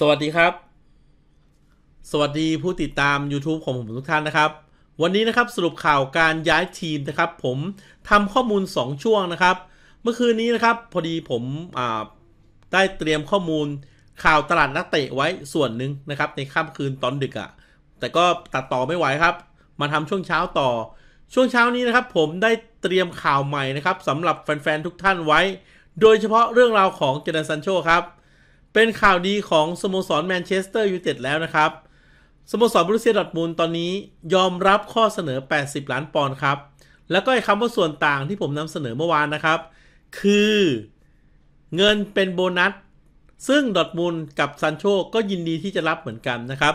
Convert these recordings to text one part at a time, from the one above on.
สวัสดีครับ สวัสดีผู้ติดตาม YouTube ของผมทุกท่านนะครับวันนี้นะครับสรุปข่าวการย้ายทีมนะครับ ผมทำข้อมูล 2 ช่วงนะครับ เมื่อคืนนี้นะครับ พอดีผมได้เตรียมข้อมูลข่าวตลาดนักเตะไว้ส่วนหนึ่งนะครับในค่ำคืนตอนดึกอะ่ะแต่ก็ตัดต่อไม่ไหวครับมาทำช่วงเช้าต่อช่วงเช้านี้นะครับ ผมได้เตรียมข่าวใหม่นะครับสำหรับแฟนๆทุกท่านไว้ โดยเฉพาะเรื่องราวของเจเดนซันโชครับเป็นข่าวดีของสโมสรแมนเชสเตอร์ยูไนเต็ดแล้วนะครับ สโมสรบริเซียดอทมูลตอนนี้ยอมรับข้อเสนอ 80 ล้านปอนด์ครับ แล้วก็ไอ้คำว่าส่วนต่างที่ผมนำเสนอเมื่อวานนะครับ คือเงินเป็นโบนัส ซึ่งดอทมูลกับซันโชก็ยินดีที่จะรับเหมือนกันนะครับ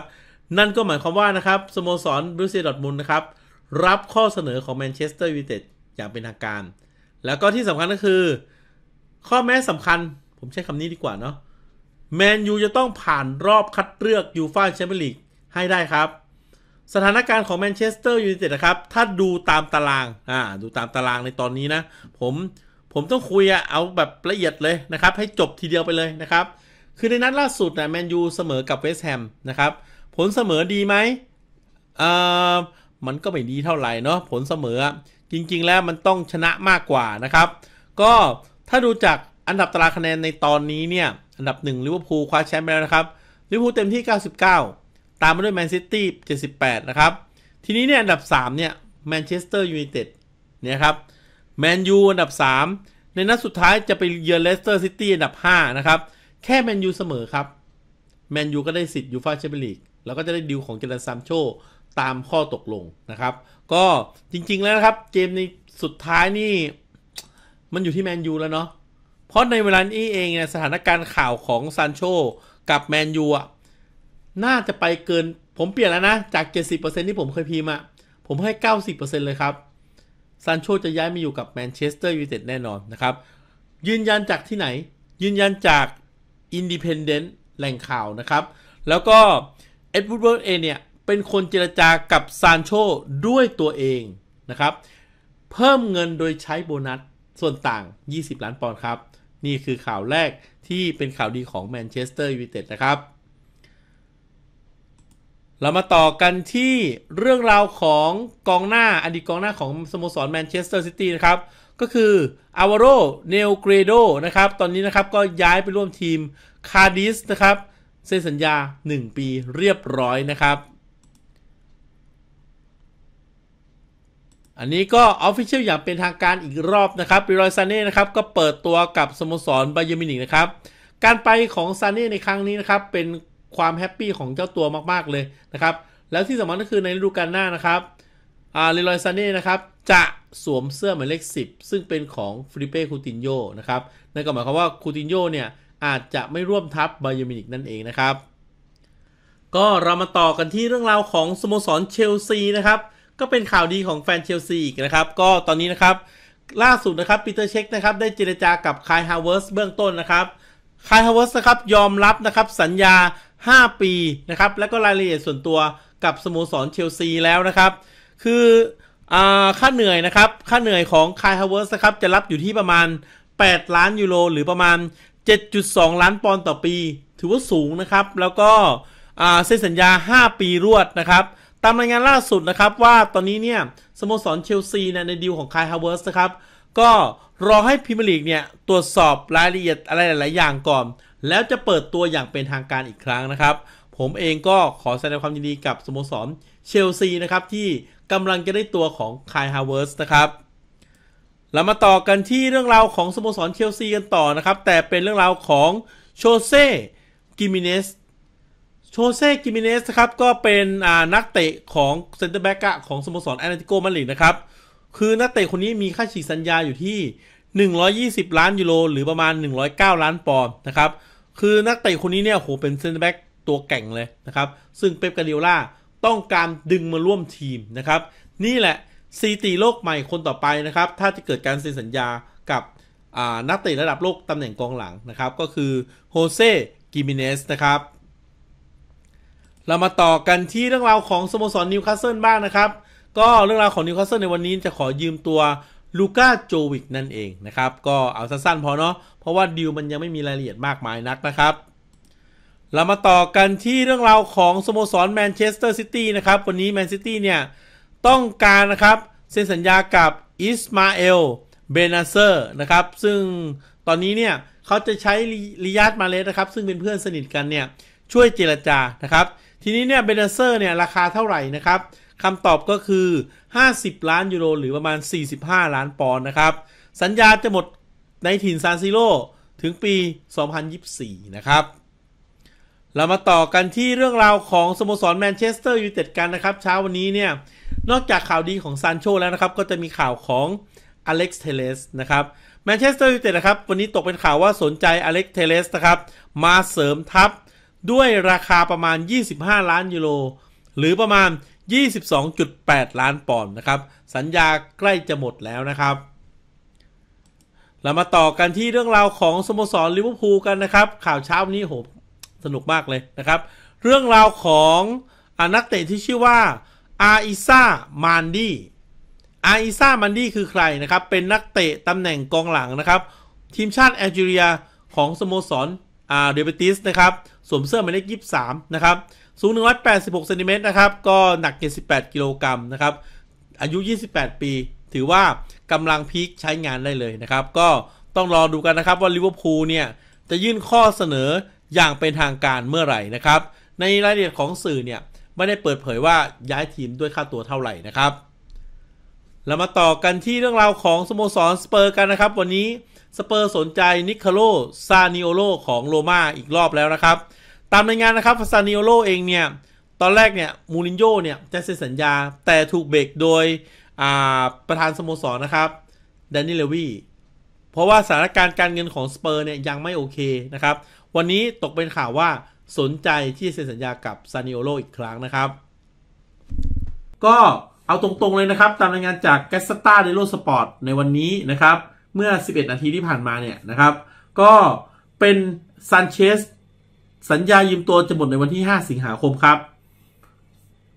นั่นก็หมายความว่านะครับ สโมสรบริเซียดอทมูลนะครับ รับข้อเสนอของแมนเชสเตอร์ยูไนเต็ดอย่างเป็นทางการ แล้วก็ที่สำคัญก็คือข้อแม้สำคัญ ผมใช้คำนี้ดีกว่าเนาะแมนยูจะต้องผ่านรอบคัดเลือกยูฟ่าแชมเปี้ยนลีกให้ได้ครับ สถานการณ์ของแมนเชสเตอร์ยูไนเต็ดนะครับ ถ้าดูตามตารางอ่าดูตามตารางในตอนนี้นะ ผม ผมต้องคุยอะเอาแบบละเอียดเลยนะครับ ให้จบทีเดียวไปเลยนะครับ คือในนัดล่าสุดนะแมนยูเสมอกับเวสต์แฮมนะครับ ผลเสมอดีไหมเอ่อมันก็ไม่ดีเท่าไหร่เนาะผลเสมอ จริง ๆ แล้วมันต้องชนะมากกว่านะครับ ก็ถ้าดูจากอันดับตารางคะแนนในตอนนี้เนี่ย อันดับ1ลิเวอร์พูลคว้าแชมป์ไปแล้วนะครับ ลิเวอร์พูลเต็มที่ 99 ตามมาด้วยแมนซิตี้78 นะครับ ทีนี้เนี่ยอันดับ 3 เนี่ยแมนเชสเตอร์ยูไนเต็ดเนี่ยครับแมนยูอันดับ 3 ในนัดสุดท้ายจะไปเยือนเลสเตอร์ซิตี้อันดับ 5 นะครับ แค่แมนยูเสมอครับแมนยูก็ได้สิทธิ์ยูฟาแชมเปี้ยนลีก แล้วก็จะได้ดิวของเจรันซามโชตามข้อตกลงนะครับ ก็จริงๆแล้วนะครับเกมในสุดท้ายนี่มันอยู่ที่แมนยูแล้วเนาะเพราะในเวลานี้เองเนี่ยสถานการณ์ข่าวของซานโชกับแมนยูอ่ะน่าจะไปเกิน ผมเปลี่ยนแล้วนะ จาก 70%ที่ผมเคยพิมพ์ผมให้ 90%เลยครับซานโชจะย้ายมาอยู่กับแมนเชสเตอร์ยูไนเต็ดแน่นอนนะครับ ยืนยันจากที่ไหนยืนยันจากอินดิเพนเดนต์แหล่งข่าวนะครับ แล้วก็เอ็ดวูดเวิร์ดเองเนี่ย เป็นคนเจรจากับซานโชด้วยตัวเองนะครับ เพิ่มเงินโดยใช้โบนัส ส่วนต่าง 20ล้านปอนด์ครับนี่คือข่าวแรกที่เป็นข่าวดีของแมนเชสเตอร์ยูไนเต็ดนะครับ เรามาต่อกันที่เรื่องราวของกองหน้าอดีตกองหน้าของสโมสรแมนเชสเตอร์ซิตี้นะครับ ก็คืออาวาโรเนลเกรโดนะครับ ตอนนี้นะครับก็ย้ายไปร่วมทีมคาดิสนะครับเซ็นสัญญา 1 ปีเรียบร้อยนะครับอันนี้ก็ออฟฟิเชียลอย่างเป็นทางการอีกรอบนะครับปิรอยซานเน่ นะครับ ก็เปิดตัวกับ สโมสร บาเยมินิกนะครับ การไปของซานเน่ในครั้งนี้นะครับ เป็นความแฮปปี้ของเจ้าตัวมากๆ เลยนะครับ แล้วที่สำคัญก็คือในฤดูกาลหน้านะครับอารรลอยซานเน่ นะครับ จะสวมเสื้อหมายเลข10 ซึ่งเป็นของฟริเป้ คูตินโยนะครับ นั่นก็หมายความว่า คูตินโยเนี่ย อาจจะไม่ร่วมทัพบาเยมินิกนั่นเองนะครับ ก็เรามาต่อกันที่เรื่องราวของสโมสรเชลซีนะครับก็เป็นข่าวดีของแฟนเชลซีอีกนะครับ ก็ตอนนี้นะครับล่าสุดนะครับปีเตอร์เช็คนะครับได้เจรจากับคายฮาวเวิร์สเบื้องต้นนะครับคายฮาวเวิร์สนะครับยอมรับนะครับสัญญา 5 ปี นะครับ แล้วก็รายละเอียดส่วนตัวกับสโมสรเชลซีแล้วนะครับ คือค่าเหนื่อยนะครับ ค่าเหนื่อยของคายฮาวเวิร์สนะครับจะรับอยู่ที่ประมาณ 8 ล้านยูโรหรือประมาณ 7.2 ล้านปอนด์ต่อปี ถือว่าสูงนะครับ แล้วก็เซ็นสัญญา 5 ปีรวดนะครับตามรายงานล่าสุดนะครับว่าตอนนี้เนี่ยสโมสรเชลซีเนี่ยในดีลของคายฮาวเวิร์สนะครับก็รอให้พิมีร์ลีกเนี่ยตรวจสอบรายละเอียดอะไรหลาย ๆ อย่างก่อน แล้วจะเปิดตัวอย่างเป็นทางการอีกครั้งนะครับ ผมเองก็ขอแสดงความยินดีกับสโมสรเชลซีนะครับที่กำลังจะได้ตัวของคายฮาวเวิร์สนะครับเรามาต่อกันที่เรื่องราวของสโมสรเชลซีกันต่อนะครับแต่เป็นเรื่องราวของโชเซ่กิมิเนสโชเซ่กิมิเนสครับ ก็เป็นนักเตะของเซนเตอร์แบ็กของสโมสรแอตเลติโกมาดริดนะครับ คือนักเตะคนนี้มีค่าฉีกสัญญาอยู่ที่ 120 ล้าน ยูโรหรือประมาณ 109 ล้านปอนด์นะครับ คือนักเตะคนนี้เนี่ยโหเป็นเซนเตอร์แบ็กตัวแก่งเลยนะครับ ซึ่งเป๊ปกาเดียล่าต้องการดึงมาร่วมทีมนะครับ นี่แหละซีตีโลกใหม่คนต่อไปนะครับ ถ้าจะเกิดการเซ็นสัญญากับนักเตะระดับโลกตำแหน่งกองหลังนะครับ ก็คือโฮเซ่กิมิเนสนะครับเรามาต่อกันที่เรื่องราวของสโมสรนิวคาสเซิลบ้างนะครับ ก็เรื่องราวของนิวคาสเซิลในวันนี้จะขอยืมตัวลูก้าโจวิกนั่นเองนะครับ ก็เอาสั้นๆพอเนาะ เพราะว่าดิวมันยังไม่มีรายละเอียดมากมายนักนะครับ เรามาต่อกันที่เรื่องราวของสโมสรแมนเชสเตอร์ซิตี้นะครับ วันนี้แมนซิตี้เนี่ยต้องการนะครับเซ็นสัญญากับอิสมาเอลเบนาเซอร์นะครับ ซึ่งตอนนี้เนี่ยเขาจะใช้ลิยาตมาเลสนะครับ ซึ่งเป็นเพื่อนสนิทกันเนี่ย ช่วยเจรจานะครับทีนี้เนี่ยเบเนเซอร์เนี่ยราคาเท่าไหร่นะครับคำตอบก็คือ 50 ล้านยูโรหรือประมาณ 45 ล้านปอนด์นะครับ สัญญาจะหมดในถิ่นซานซิโลถึงปี 2024 นะครับ เรามาต่อกันที่เรื่องราวของสโมสรแมนเชสเตอร์ยูไนเต็ดกันนะครับ เช้าวันนี้เนี่ยนอกจากข่าวดีของซานโชแล้วนะครับ ก็จะมีข่าวของอเล็กซ์เทเลสนะครับแมนเชสเตอร์ยูไนเต็ดนะครับวันนี้ตกเป็นข่าวว่าสนใจอเล็กซ์เทเลสนะครับมาเสริมทัพด้วยราคาประมาณ 25 ล้านยูโร หรือประมาณ 22.8 ล้านปอนด์นะครับ สัญญาใกล้จะหมดแล้วนะครับ เรามาต่อกันที่เรื่องราวของสโมสรลิเวอร์พูลกันนะครับ ข่าวเช้านี้โห สนุกมากเลยนะครับ เรื่องราวของอนักเตะที่ชื่อว่าอาอิซามานดี้ อาอิซามันดี้คือใครนะครับ เป็นนักเตะตำแหน่งกองหลังนะครับ ทีมชาติแอลจีเรียของสโมสรอาเดเบติสนะครับสวมเสื้อหมายเลขยี่สามนะครับ สูง186เซนติเมตรนะครับ ก็หนัก78กิโลกรัมนะครับ อายุ 28 ปี ถือว่ากำลังพีคใช้งานได้เลยนะครับ ก็ต้องรอดูกันนะครับว่าลิเวอร์พูลเนี่ย จะยื่นข้อเสนออย่างเป็นทางการเมื่อไหร่นะครับ ในรายละเอียดของสื่อเนี่ย ไม่ได้เปิดเผยว่าย้ายทีมด้วยค่าตัวเท่าไหร่นะครับเรามาต่อกันที่เรื่องราวของสโมสรสเปอร์กันนะครับ วันนี้สเปอร์สนใจนิคาโลซานิโอโลของโรม่าอีกรอบแล้วนะครับ ตามรายงานนะครับซานิโอโลเองเนี่ย ตอนแรกเนี่ยมูรินโญ่เนี่ย จะเซ็นสัญญาแต่ถูกเบรกโดยประธานสโมสรนะครับแดนนี่เลวีเพราะว่าสถานการณ์การเงินของสเปอร์เนี่ย ยังไม่โอเคนะครับ วันนี้ตกเป็นข่าวว่าสนใจที่เซ็นสัญญากับซานิโอโลอีกครั้งนะครับ ก็เอาตรงๆเลยนะครับตามรายงานจากแกสตาเดโลสปอร์ตในวันนี้นะครับเมื่อ 11 นาทีที่ผ่านมา เนี่ย นะครับ ก็เป็นซันเชสสัญญายืมตัวจะหมดในวันที่ 5 สิงหาคมครับ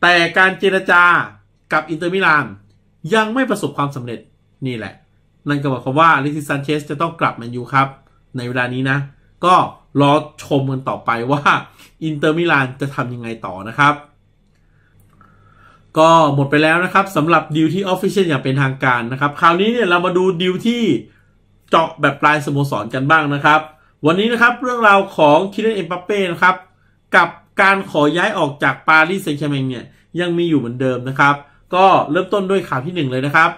แต่การเจรจากับอินเตอร์มิลาน ยังไม่ประสบความสำเร็จนี่แหละ นั่นก็หมายความว่าลิซิซันเชสจะต้องกลับแมนยูครับ ในเวลานี้นะ ก็รอชมกันต่อไปว่าอินเตอร์มิลานจะทำยังไงต่อนะครับก็หมดไปแล้วนะครับสำหรับดิวที่ออฟฟิเชียลอย่างเป็นทางการนะครับ คราวนี้เนี่ยเรามาดูดิวที่เจาะแบบปลายสโมสรกันบ้างนะครับ วันนี้นะครับเรื่องราวของคิเลนเอ็มบัปเป้นะครับกับการขอย้ายออกจากปารีสแซงต์แชร์แมงเนี่ยยังมีอยู่เหมือนเดิมนะครับ ก็เริ่มต้นด้วยข่าวที่ 1 เลยนะครับ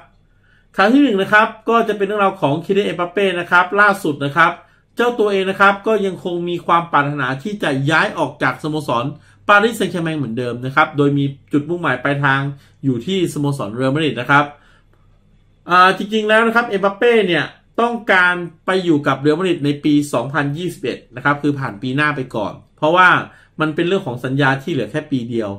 ข่าวที่1นะครับก็จะเป็นเรื่องราวของคิเลนเอ็มบัปเป้นะครับล่าสุดนะครับ เจ้าตัวเองนะครับก็ยังคงมีความปรารถนาที่จะย้ายออกจากสโมสรปารีสแซงต์แชร์แมงเหมือนเดิมนะครับ โดยมีจุดมุ่งหมายปลายทางอยู่ที่สโมสรเรอัลมาดริดนะครับ จริง ๆ แล้วนะครับเอ็มบัปเป้เนี่ย ต้องการไปอยู่กับเรอัลมาดริดในปี 2021 นะครับ คือผ่านปีหน้าไปก่อน เพราะว่ามันเป็นเรื่องของสัญญาที่เหลือแค่ปีเดียว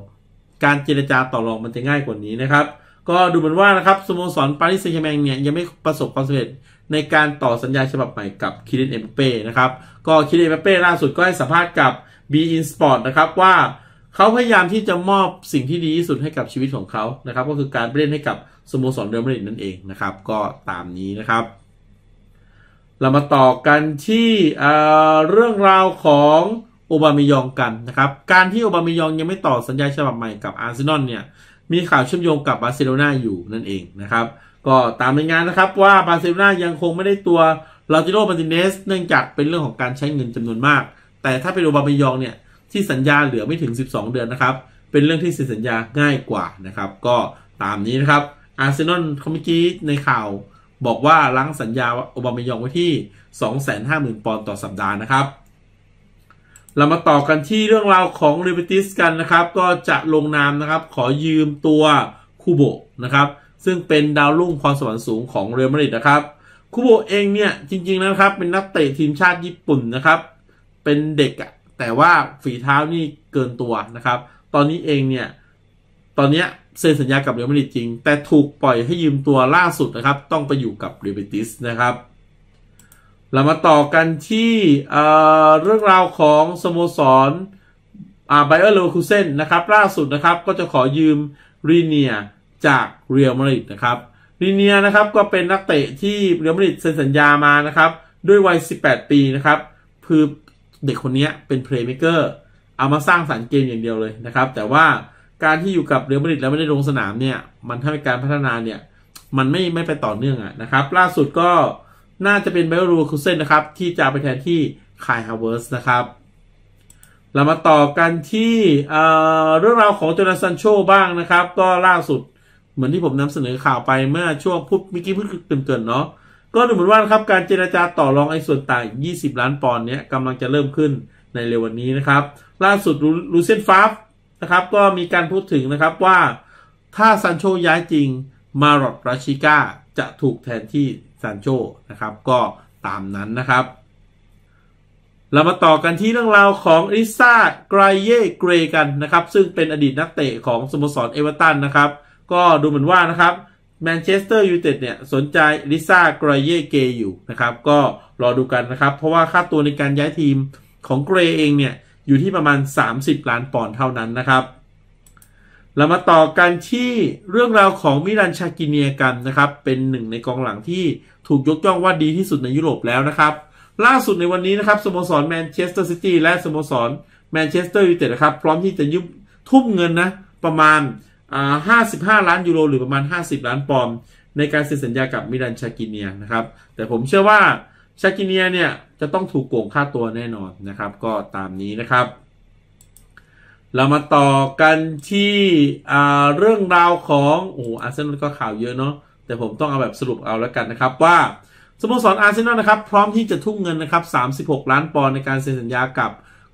การเจรจาต่อรองมันจะง่ายกว่านี้นะครับ ก็ดูเหมือนว่านะครับสโมสรปารีสแซงต์แชร์แมงเนี่ยยังไม่ประสบความสำเร็จในการต่อสัญญาฉบับใหม่กับคิรินเอ็มเป้นะครับ ก็คิรินเอ็มเป้ล่าสุดก็ให้สัมภาษณ์กับ B in Sport นะครับว่าเขาพยายามที่จะมอบสิ่งที่ดีที่สุดให้กับชีวิตของเขานะครับก็คือการเล่นให้กับสโมสรเดอมาริดนั่นเองนะครับก็ตามนี้นะครับ เรามาต่อกันที่เเรื่องราวของโอบามิยองกันนะครับ การที่โอบามิยองยังไม่ต่อสัญญาฉบับใหม่กับอาร์เซนอลเนี่ยมีข่าวเชื่อมโยงกับบาร์เซโลนาอยู่นั่นเองนะครับ ก็ตามรายงานนะครับว่าบาร์เซโลนายังคงไม่ได้ตัวลาติโรมาติเนสเนื่องจากเป็นเรื่องของการใช้เงินจำนวนมากแต่ถ้าเป็นโอบามายองเนี่ยที่สัญญาเหลือไม่ถึง 12 เดือนนะครับ เป็นเรื่องที่เซ็นสัญญาง่ายกว่านะครับ ก็ตามนี้นะครับ อาร์เซนอลเขาเมื่อกี้ในข่าวบอกว่าล้างสัญญาโอบามายองไว้ที่ 250,000 ปอนด์ต่อสัปดาห์นะครับเรามาต่อกันที่เรื่องราวของเรเบติสกันนะครับ ก็จะลงนามนะครับ ขอยืมตัวคูโบนะครับ ซึ่งเป็นดาวรุ่งามสวรรค์สูงของเรอัลมาดริดนะครับคูโบเองเนี่ยจริงๆนะครับ เป็นนักเตะทีมชาติญี่ปุ่นนะครับเป็นเด็กอะแต่ว่า ฝีเท้านี่เกินตัวนะครับ ตอนนี้เองเนี่ย ตอนเนี้ยเซ็นสัญญากับเรอัลมาดริดจริง แต่ถูกปล่อยให้ยืมตัวล่าสุดนะครับ ต้องไปอยู่กับเรเบติสนะครับ เรามาต่อกันที่เรื่องราวของสโมสรไบเออร์เลวคูเซนนะครับ ล่าสุดนะครับ ก็จะขอยืมรีเนียจากเรียลมาดริดนะครับรีเนียนะครับ ก็เป็นนักเตะที่เรียลมาดริดเซ็นสัญญามานะครับ ด้วยวัย18ปีนะครับคือเด็กคนนี้เป็นเพลย์เมคเกอร์เอามาสร้างสารรค์เกมอย่างเดียวเลยนะครับ แต่ว่าการที่อยู่กับเรือบรมาดริแล้วไม่ได้ลงสนามเนี่ย มันทำให้การพัฒนาเนี่ย มันไม่ไม่ไปต่อเนื่องอะนะครับ ล่าสุดก็น่าจะเป็นเบลรูคูเซนนะครับ ที่จะไปแทนที่คายฮาวเวิร์สนะครับ เรามาต่อกันที่เเรื่องราวของโจนาสันโชบ้างนะครับ ก็ล่าสุดเหมือนที่ผมนำเสนอข่าวไปเมื่อช่วงพุธมิกี้พูดเกินๆเนาะก็ดูเหมือนว่านะครับการเจรจาต่อรองไอ้ส่วนต่าง 20 ล้านปอนด์เนี้ยกำลังจะเริ่มขึ้นในเร็ววันนี้นะครับ ล่าสุดลูเซนฟาฟนะครับก็มีการพูดถึงนะครับว่าถ้าซันโชย้ายจริงมารอดราชิก้าจะถูกแทนที่ซันโชนะครับก็ตามนั้นนะครับเรามาต่อกันที่เรื่องราวของอิซ่าไกรเย่เกรกันนะครับ ซึ่งเป็นอดีตนักเตะของสโมสรเอเวอร์ตันนะครับ ก็ดูเหมือนว่านะครับแมนเชสเตอร์ยูไนเต็ดเนี่ยสนใจลิซ่ากรเยเกอยู่นะครับ ก็รอดูกันนะครับ เพราะว่าค่าตัวในการย้ายทีมของเกรเองเนี่ยอยู่ที่ประมาณ 30 ล้านปอนด์เท่านั้นนะครับเรามาต่อกันที่เรื่องราวของมิรันชากินเนียกันนะครับ เป็นหนึ่งในกองหลังที่ถูกยกย่องว่าดีที่สุดในยุโรปแล้วนะครับ ล่าสุดในวันนี้นะครับสโมสรแมนเชสเตอร์ซิตี้และสโมสรแมนเชสเตอร์ยูไนเต็ดนะครับ พร้อมที่จะยุบทุ่มเงินนะประมาณ55 ล้านยูโร หรือประมาณ 50 ล้านปอนด์ในการเซ็นสัญญากับมิลันชากินเนียนะครับ แต่ผมเชื่อว่าชากินเนียเนี่ยจะต้องถูกโกงค่าตัวแน่นอนนะครับก็ตามนี้นะครับ เรามาต่อกันที่เรื่องราวของโอ้อาร์เซนอลก็ข่าวเยอะเนาะแต่ผมต้องเอาแบบสรุปเอาแล้วกันนะครับว่าสโมสรอาร์เซนอลนะครับพร้อมที่จะทุ่มเงินนะครับ36ล้านปอนด์ในการเซ็นสัญญากับ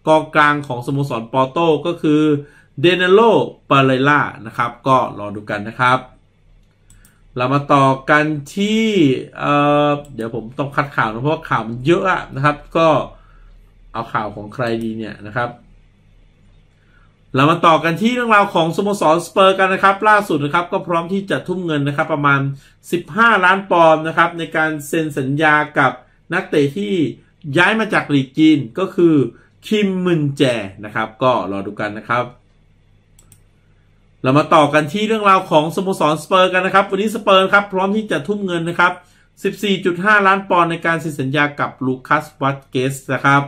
กองกลางของสโมสรปอร์โต ก็คือเดเนโลปาเลล่า นะครับ ก็รอดูกันนะครับ เรามาต่อกันที่เเดี๋ยวผมต้องคัดข่าวนะ เพราะข่าวมันเยอะนะครับ ก็เอาข่าวของใครดีเนี่ยนะครับ เรามาต่อกันที่เรื่องราวของสโมสรสเปอร์กันนะครับ ล่าสุดนะครับ ก็พร้อมที่จะทุ่มเงินนะครับ ประมาณ 15 ล้านปอนด์นะครับ ในการเซ็นสัญญากับนักเตะที่ย้ายมาจากลีกจีนก็คือคิมมึนแจนะครับ ก็รอดูกันนะครับเรามาต่อกันที่เรื่องราวของสโมสรสเปอร์กันนะครับ วันนี้สเปอร์ครับ พร้อมที่จะทุ่มเงินนะครับ 14.5 ล้านปอนด์ในการเซ็นสัญญากับลูคัสวัตเกสนะครับ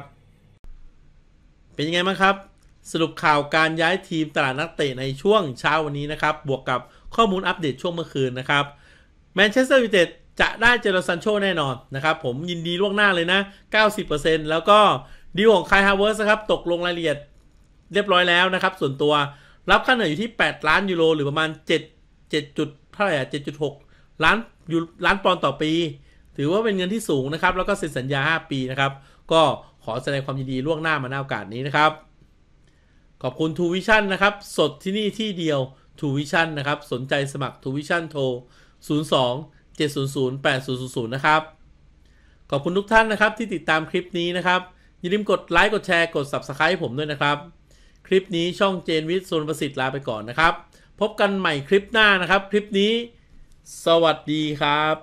เป็นยังไงบ้างครับ สรุปข่าวการย้ายทีมตลาดนักเตะในช่วงเช้าวันนี้นะครับ บวกกับข้อมูลอัปเดตช่วงเมื่อคืนนะครับแมนเชสเตอร์ยูไนเต็ดจะได้เจอร์ซันโชแน่นอนนะครับ ผมยินดีล่วงหน้าเลยนะ90%แล้วก็ดีลของคายฮาวเวิร์สครับตกลงรายละเอียด เรียบร้อยแล้วนะครับ ส่วนตัวรับค่าเหนื่อยอยู่ที่ 8 ล้านยูโรหรือประมาณ 7 7จุดเท่าไหร่อ่ะ7.6 ล้านยูล้านปอนด์ต่อปี ถือว่าเป็นเงินที่สูงนะครับ แล้วก็เซ็นสัญญา 5 ปีนะครับ ก็ขอแสดงความยินดีล่วงหน้ามาหน้าโอกาสนี้นะครับ ขอบคุณทูวิชั่นนะครับ สดที่นี่ที่เดียวทูวิชั่นนะครับ สนใจสมัครทูวิชั่นโทร 02 700 8000 นะครับ ขอบคุณทุกท่านนะครับที่ติดตามคลิปนี้นะครับอย่าลืมกดไลค์กดแชร์กด Subscribe ผมด้วยนะครับคลิปนี้ช่องเจนวิทย์สุนประสิทธิ์ ลาไปก่อนนะครับ พบกันใหม่คลิปหน้านะครับ คลิปนี้ สวัสดีครับ